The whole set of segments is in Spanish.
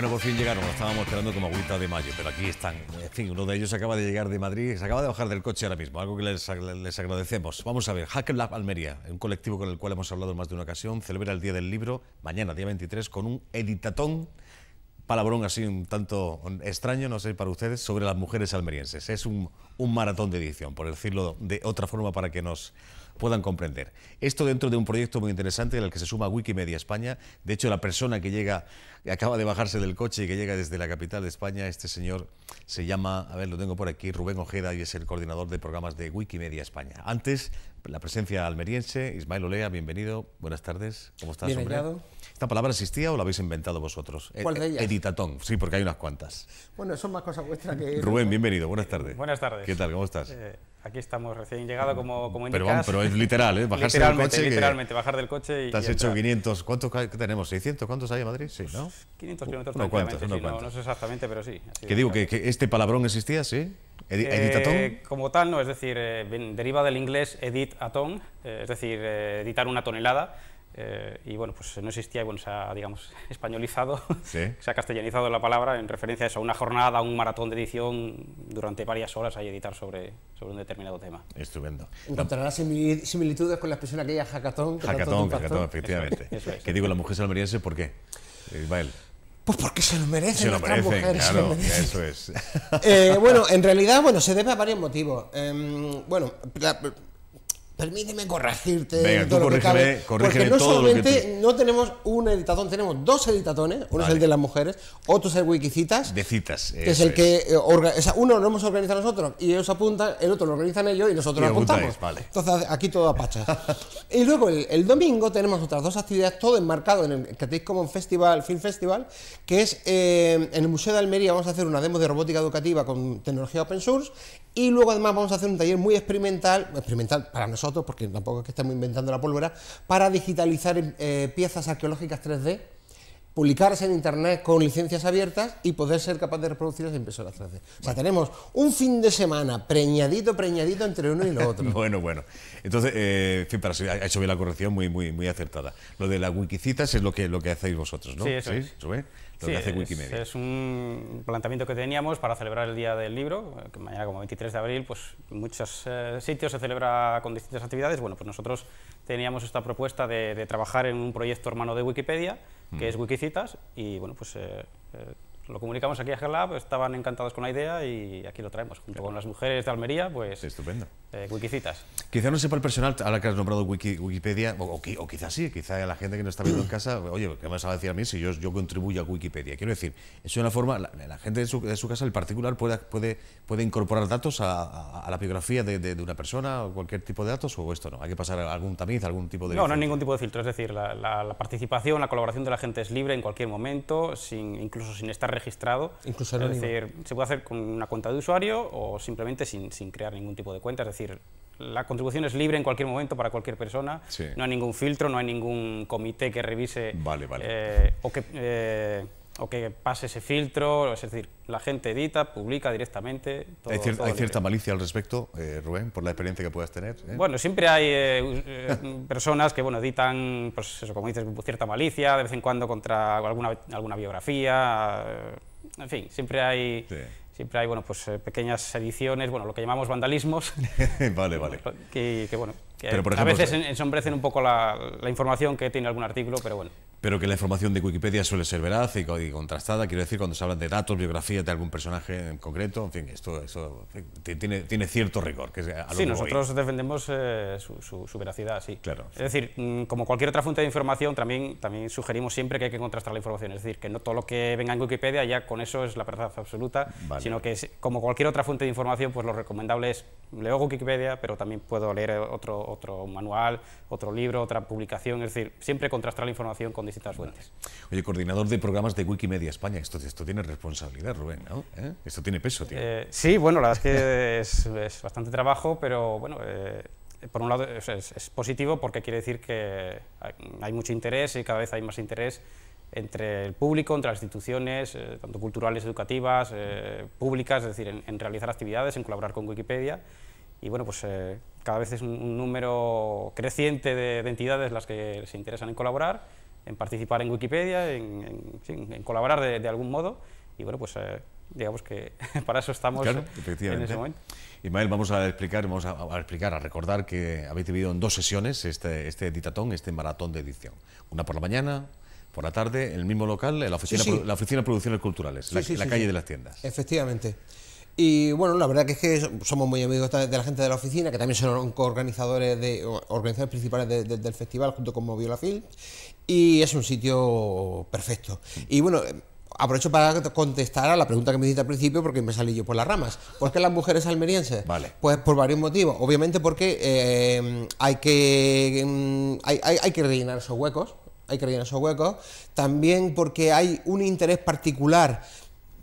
Bueno, por fin llegaron, lo estábamos esperando como agüita de mayo, pero aquí están. En fin, uno de ellos acaba de llegar de Madrid, se acaba de bajar del coche ahora mismo, algo que les, agradecemos. Vamos a ver, Hacker Lab Almería, un colectivo con el cual hemos hablado más de una ocasión, celebra el Día del Libro, mañana, día 23, con un editatón, palabrón así un tanto extraño, no sé para ustedes, sobre las mujeres almerienses. Es un, un maratón de edición, por decirlo de otra forma, para que nos puedan comprender. Esto dentro de un proyecto muy interesante en el que se suma Wikimedia España. De hecho, la persona que llega, que acaba de bajarse del coche y que llega desde la capital de España, este señor se llama, a ver, lo tengo por aquí, Rubén Ojeda y es el coordinador de programas de Wikimedia España. Antes, la presencia almeriense, Ismael Olea, bienvenido, buenas tardes, ¿cómo estás? Bienvenido. ¿Esta palabra existía o la habéis inventado vosotros? E- ¿Cuál de e- ellas? Editatón, sí, porque hay unas cuantas. Bueno, son más cosas vuestras que... Rubén, bienvenido, buenas tardes. Buenas tardes. ¿Qué tal, cómo estás? Eh, aquí estamos, recién llegado, como, como indicas literal, ¿eh? Bajarse del coche. Literalmente, bajar del coche y. Te has hecho 500. ¿Cuántos tenemos? ¿600? ¿Cuántos hay en Madrid? Sí, ¿no? 500 kilómetros. No, ¿cuántos? no, no, sé exactamente, pero sí. ¿Qué digo? Que, este palabrón existía? Sí. Eh, ¿Editatón? como tal, no. Es decir, eh, deriva del inglés edit a ton, eh, es decir, editar una tonelada eh, y bueno, pues no existía y bueno, se ha, digamos, españolizado, se ha castellanizado la palabra en referencia a eso, una jornada, a un maratón de edición durante varias horas a editar sobre, sobre un determinado tema. Estupendo. Encontrarás similitudes con la expresión aquella hackathon. Que hackathon, efectivamente. ¿Qué digo, la mujer salmeriense, ¿por qué? Pues porque se lo merecen. Se lo claro, eso es. Eh, bueno, en realidad, bueno, se debe a varios motivos. Em, bueno, la, permíteme corregirte. lo que porque no solamente no tenemos un editatón, tenemos dos editatones. Uno es el de las mujeres, otro es el Wikicitas. De citas. Que es el que. Eh, uno lo hemos organizado nosotros y ellos apuntan, el otro lo organizan ellos y nosotros lo apuntamos. Vale. Entonces aquí todo apacha. y luego el, domingo tenemos otras dos actividades, todo enmarcado en el que como un Festival, Film Festival, que es eh, en el Museo de Almería vamos a hacer una demo de robótica educativa con tecnología open source y luego además vamos a hacer un taller muy experimental, experimental para nosotros porque tampoco es que estemos inventando la pólvora, para digitalizar eh, piezas arqueológicas 3D, publicarse en Internet con licencias abiertas y poder ser capaz de reproducirlas en impresoras 3D. O sea, tenemos un fin de semana preñadito, preñadito entre uno y lo otro. bueno, bueno. Entonces, eh, en fin, para ha hecho bien la corrección muy, muy, muy acertada. Lo de las wikicitas es lo que, lo que hacéis vosotros, ¿no? Sí, es, un planteamiento que teníamos para celebrar el Día del Libro, que mañana como 23 de abril, pues en muchos eh, sitios se celebra con distintas actividades. Bueno, pues nosotros teníamos esta propuesta de, trabajar en un proyecto hermano de Wikipedia, que mm. es Wikicitas, y bueno, pues... Eh, eh, lo comunicamos aquí a GLAB, estaban encantados con la idea y aquí lo traemos, junto con las mujeres de Almería, pues... Estupendo. Eh, wikicitas. Quizá no sepa el personal, ahora que has nombrado Wikipedia, o, quizá quizás sí, quizá la gente que no está viendo en casa, oye, ¿qué me vas a decir a mí si yo, yo contribuyo a Wikipedia? Quiero decir, es una forma, la, gente de su, casa, el particular, puede, puede, puede incorporar datos a, la biografía de, de, una persona, o cualquier tipo de datos, o esto no, hay que pasar algún tamiz, algún tipo de... No, no hay ningún tipo de filtro, es decir, la, la participación, la colaboración de la gente es libre en cualquier momento, sin, incluso sin estar registrado. Es decir, se puede hacer con una cuenta de usuario o simplemente sin, crear ningún tipo de cuenta. Es decir, la contribución es libre en cualquier momento para cualquier persona. No hay ningún filtro, no hay ningún comité que revise vale, vale. Eh, o que eh, o que pase ese filtro, es decir, la gente edita, publica directamente. ¿Hay, cierta malicia al respecto, eh, Rubén, por la experiencia que puedas tener? ¿eh? Bueno, siempre hay eh, personas que bueno, editan, pues eso, como dices, cierta malicia, de vez en cuando contra alguna, alguna biografía, en fin, siempre hay... Siempre hay bueno, pues, pequeñas ediciones, bueno, lo que llamamos vandalismos. vale, vale. Que, bueno, Pero a veces ensombrecen un poco la información que tiene algún artículo, pero bueno pero que la información de Wikipedia suele ser veraz y, contrastada. Quiero decir, cuando se habla de datos, biografías de algún personaje en concreto, en fin, esto, esto tiene, tiene cierto rigor. Que sí, nosotros defendemos eh, su, veracidad, sí. Claro. Es decir, mm, como cualquier otra fuente de información, también, también sugerimos siempre que hay que contrastar la información. Es decir, que no todo lo que venga en Wikipedia ya con eso es la verdad absoluta, sino que como cualquier otra fuente de información, pues lo recomendable es leo Wikipedia, pero también puedo leer otro, otro manual, otro libro, otra publicación. Es decir, siempre contrastar la información con fuentes. Oye, coordinador de programas de Wikimedia España, esto, esto tiene responsabilidad, Rubén, ¿no? ¿Eh? Esto tiene peso, tío. Eh, sí, bueno, la verdad es que es, bastante trabajo, pero bueno, eh, por un lado es, positivo porque quiere decir que hay mucho interés y cada vez hay más interés entre el público, entre las instituciones, tanto culturales, educativas, públicas, es decir, en, realizar actividades, en colaborar con Wikipedia y bueno, pues cada vez es un, número creciente de, entidades las que se interesan en colaborar en participar en Wikipedia, en, colaborar de, algún modo. Y bueno, pues eh, digamos que para eso estamos en ese momento. Ismael, vamos a explicar, vamos a, explicar, a recordar que habéis vivido en dos sesiones este, este ditatón, este maratón de edición. Una por la mañana, por la tarde, en el mismo local, en la oficina, La oficina de Producciones Culturales, en la calle de las tiendas. Efectivamente. Y bueno, la verdad que es que somos muy amigos de la gente de la oficina, que también son organizadores, de, organizadores principales del festival, junto con Moviola Film, y es un sitio perfecto. Y bueno, aprovecho para contestar a la pregunta que me hiciste al principio porque me salí yo por las ramas. ¿Por qué las mujeres almerienses? Vale. Pues por varios motivos. Obviamente porque eh, hay, que, mm, hay, hay que rellenar esos huecos. Hay que rellenar esos huecos. También porque hay un interés particular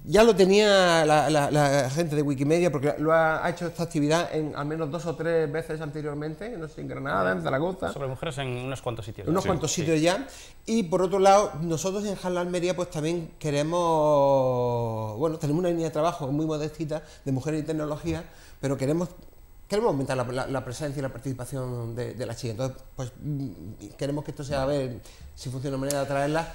ya lo tenía la, gente de Wikimedia porque lo ha, hecho esta actividad en al menos dos o tres veces anteriormente, no sé, en Granada, en Zaragoza. Sobre mujeres en unos cuantos sitios. unos cuantos sitios ya. Y por otro lado, nosotros en Jaén-La Almería pues también queremos, bueno, tenemos una línea de trabajo muy modestita de mujeres y tecnología, pero queremos queremos aumentar la, presencia y la participación de, de las chicas. Entonces, pues mm, queremos que esto sea, a ver si funciona de manera de atraerlas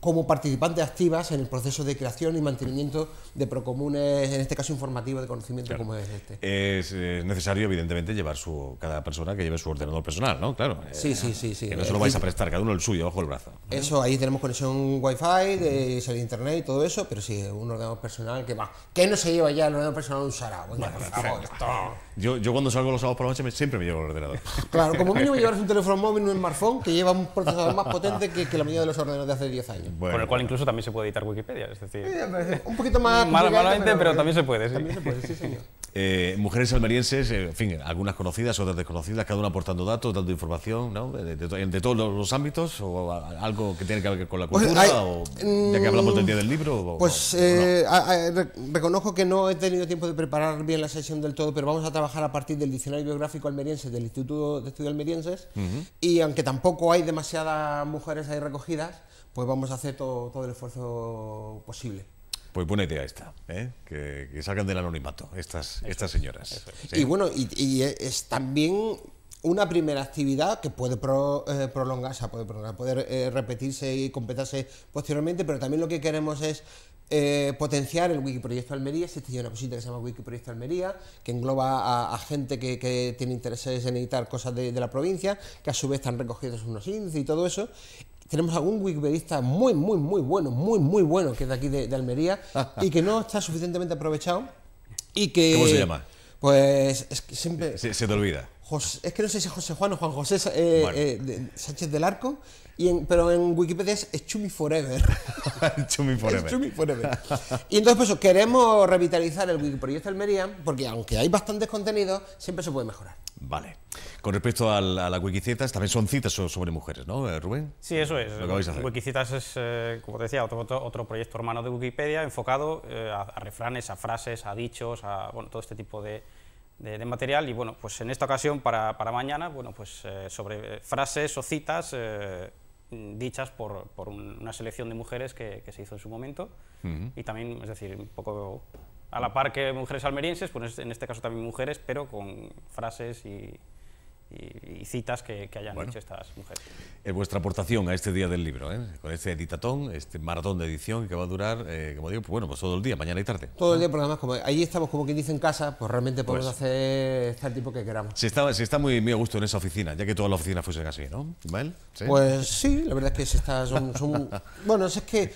como participantes activas en el proceso de creación y mantenimiento de procomunes, en este caso informativo de conocimiento como es este. Es, necesario, evidentemente, llevar su cada persona que lleve su ordenador personal, ¿no? Claro. Sí, sí, sí, sí. Que no se lo vais a prestar, cada uno el suyo, bajo el brazo. Eso, ahí tenemos conexión wifi, fi de, internet y todo eso, pero sí, un ordenador personal que va. ¿Qué no se lleva ya el ordenador personal de un sarao? yo, cuando salgo los sábados por la noche siempre me llevo el ordenador. Claro, como mínimo llevarse un teléfono móvil, un smartphone que lleva un procesador más potente que, que la mayoría de los ordenadores de hace 10 años con el cual incluso también se puede editar Wikipedia. Es decir, un poquito más. malamente, pero, también se puede. Sí. se puede, sí, señor. Eh, mujeres almerienses, eh, en fin, algunas conocidas, otras desconocidas, cada una aportando datos, dando información, ¿no? De, todos los, ámbitos, o algo que tiene que ver con la pues cultura, o, mm, ya que hablamos del día del libro. Pues eh, reconozco que no he tenido tiempo de preparar bien la sesión del todo, pero vamos a trabajar a partir del diccionario biográfico almeriense del Instituto de Estudios Almerienses, y aunque tampoco hay demasiadas mujeres ahí recogidas, pues vamos a hacer todo, el esfuerzo posible. Pues buena idea esta, ¿eh? que, que, salgan del anonimato estas, estas señoras. ¿eh? Y bueno, y, es también una primera actividad que puede eh, prolongarse, puede, poder repetirse y completarse posteriormente, pero también lo que queremos es potenciar el Wikiproyecto Almería. Existe ya una cosita que se llama Wikiproyecto Almería, que engloba a, gente que, que, tiene intereses en editar cosas de, de, la provincia, que a su vez están recogidos unos índices y todo eso tenemos algún wikipedista muy, muy, muy bueno, muy, muy bueno, que es de aquí de, Almería, y que no está suficientemente aprovechado. Y que, ¿Cómo se llama? Pues siempre... Se, te olvida. es que no sé si es José Juan o Juan José eh, eh, Sánchez del Arco, y pero en Wikipedia es, Chumi Forever. chumi Forever. y entonces, pues, queremos revitalizar el Wikiproyecto Almería, porque aunque hay bastantes contenidos, siempre se puede mejorar. Vale. Con respecto a las Wikicitas, también son citas sobre mujeres, ¿no, eh, Rubén? Sí, eso es. Wikicitas es, eh, como decía, otro, otro, proyecto hermano de Wikipedia enfocado eh, a, refranes, a frases, a dichos, a bueno, todo este tipo de, material. Y bueno, pues en esta ocasión, para, mañana, bueno, pues sobre frases o citas dichas por, por una selección de mujeres que, se hizo en su momento. Y también, es decir, un poco a la par que mujeres almerienses, pues en este caso también mujeres, pero con frases y, citas que, hayan hecho estas mujeres. Es vuestra aportación a este día del libro, ¿eh? con este editatón, este maratón de edición que va a durar, eh, como digo, pues bueno, pues todo el día, mañana y tarde. Todo el día, porque además, ahí estamos, como quien dice, en casa, pues realmente podemos pues. hacer el tipo que queramos. Se está, se está muy, a gusto en esa oficina, ya que toda la oficina fuese así, ¿no? ¿Vale? Pues sí, la verdad es que se está, son bueno, es que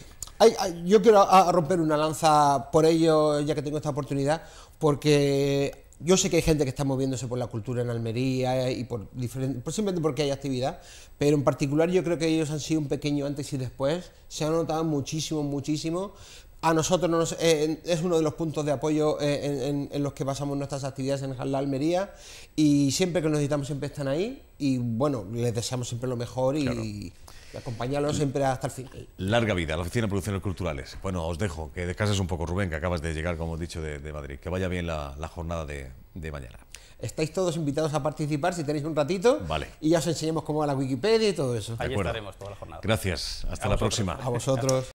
yo quiero romper una lanza por ello, ya que tengo esta oportunidad, porque yo sé que hay gente que está moviéndose por la cultura en Almería eh, y por simplemente porque hay actividad, pero en particular yo creo que ellos han sido un pequeño antes y después, se han notado muchísimo, muchísimo, a nosotros eh, es uno de los puntos de apoyo eh, en, los que basamos nuestras actividades en la Almería y siempre que nos necesitamos siempre están ahí y bueno, les deseamos siempre lo mejor y, acompañarlos siempre hasta el final. Larga vida, la Oficina de Producciones Culturales. Bueno, os dejo, que descanses un poco Rubén, que acabas de llegar, como he dicho, de, Madrid. Que vaya bien la, jornada de, mañana estáis todos invitados a participar si tenéis un ratito. Vale. Y ya os enseñamos cómo va la Wikipedia y todo eso. Ahí estaremos toda la jornada. Gracias. Hasta la próxima. A vosotros.